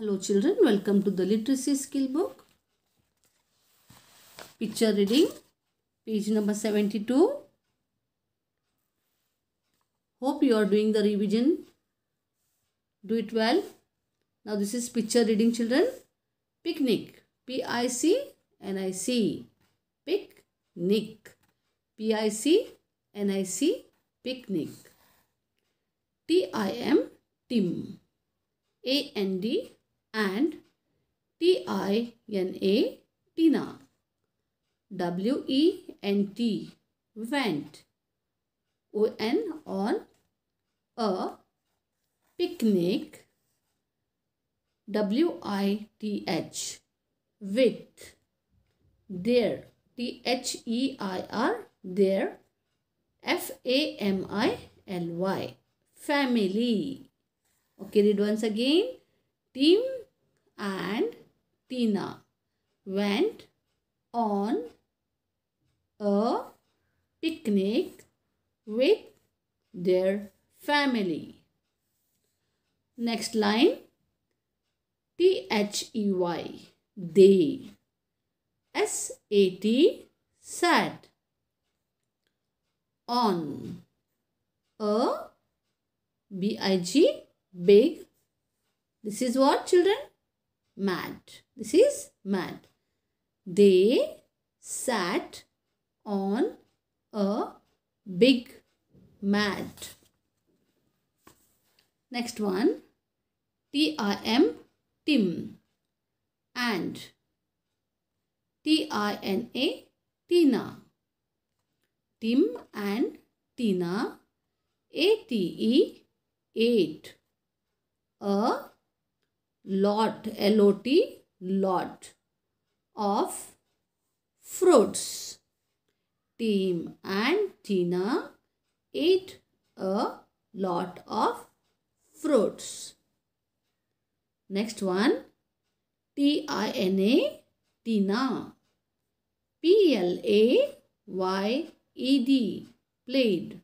Hello children, welcome to the literacy skill book. Picture reading, page number 72. Hope you are doing the revision. Do it well. Now this is picture reading children. Picnic, P-I-C-N-I-C. Picnic, P-I-C-N-I-C, picnic. T-I-M, Tim. A-N-D, and T-I-N-A, Tina. W-E-N-T, went. O-N, on. A, picnic. W-I-T-H, with. There, T-H-E-I-R, there. F-A-M-I-L-Y, family. Okay, read once again. Team and Tina went on a picnic with their family. Next line T H E Y they S A T sat on a B I G big this is what children mad. This is mad. They sat on a big mat. Next one. T-I-M, Tim. And T-I-N-A, Tina. Tim and Tina. A-T-E, eight. A lot lot lot of fruits tim and tina ate a lot of fruits next one t i n a tina p l a y e d played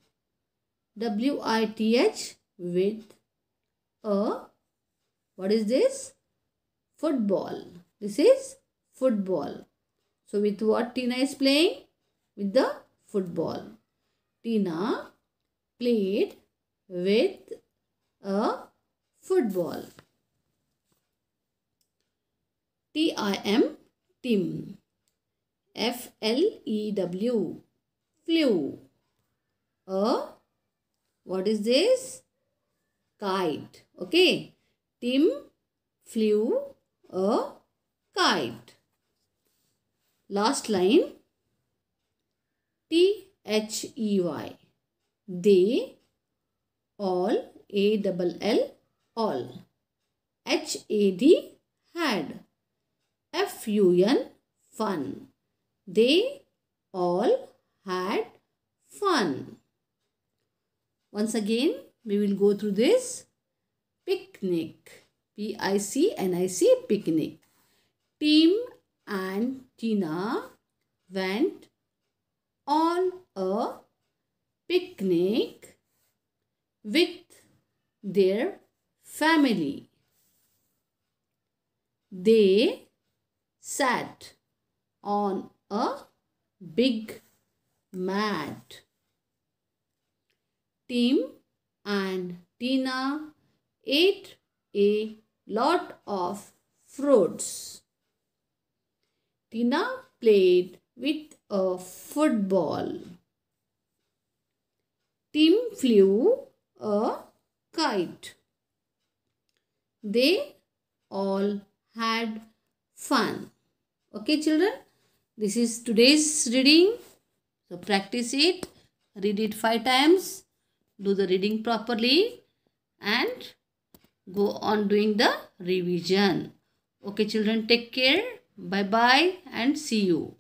w i t h with a what is this? Football. This is football. So with what Tina is playing? With the football. Tina played with a football. T-I-M, Tim. F-L-E-W, flew. A, what is this? Kite, okay. Tim flew a kite. Last line T H E Y. They all A double L all. H A D had. F U N fun. They all had fun. Once again, we will go through this picnic. P-I-C-N-I-C, picnic. Tim and Tina went on a picnic with their family. They sat on a big mat. Tim and Tina ate a lot of fruits. Tina played with a football. Tim flew a kite. They all had fun. Okay children, this is today's reading. So practice it, read it 5 times, do the reading properly and go on doing the revision okay children take care bye bye and see you